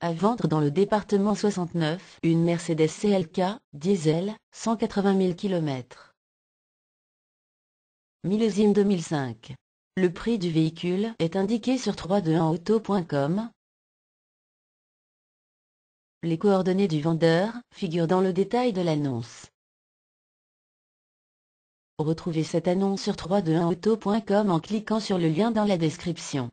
À vendre dans le département 69, une Mercedes CLK, diesel, 180 000 km. Millésime 2005. Le prix du véhicule est indiqué sur 321auto.com. Les coordonnées du vendeur figurent dans le détail de l'annonce. Retrouvez cette annonce sur 321auto.com en cliquant sur le lien dans la description.